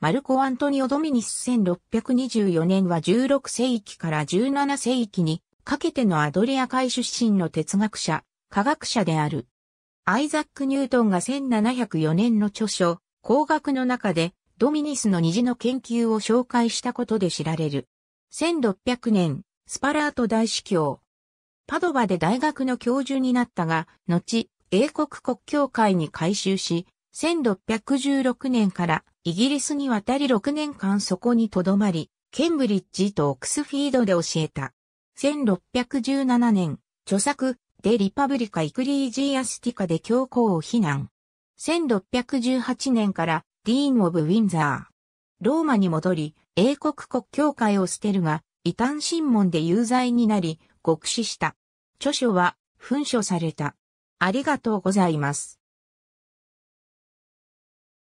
マルコ・アントニオ・ドミニス1624年は16世紀から17世紀にかけてのアドリア海出身の哲学者、科学者である。アイザック・ニュートンが1704年の著書、工学の中で、ドミニスの虹の研究を紹介したことで知られる。1600年、スパラート大司教。パドバで大学の教授になったが、後、英国国教会に改修し、1616年からイギリスに渡り6年間そこに留まり、ケンブリッジとオックスフィードで教えた。1617年、著作、デ・リパブリカ・イクリージアスティカで教皇を非難。1618年から、ディーン・オブ・ウィンザー。ローマに戻り、英国国教会を捨てるが、異端審問で有罪になり、獄死した。著書は、紛書された。ありがとうございます。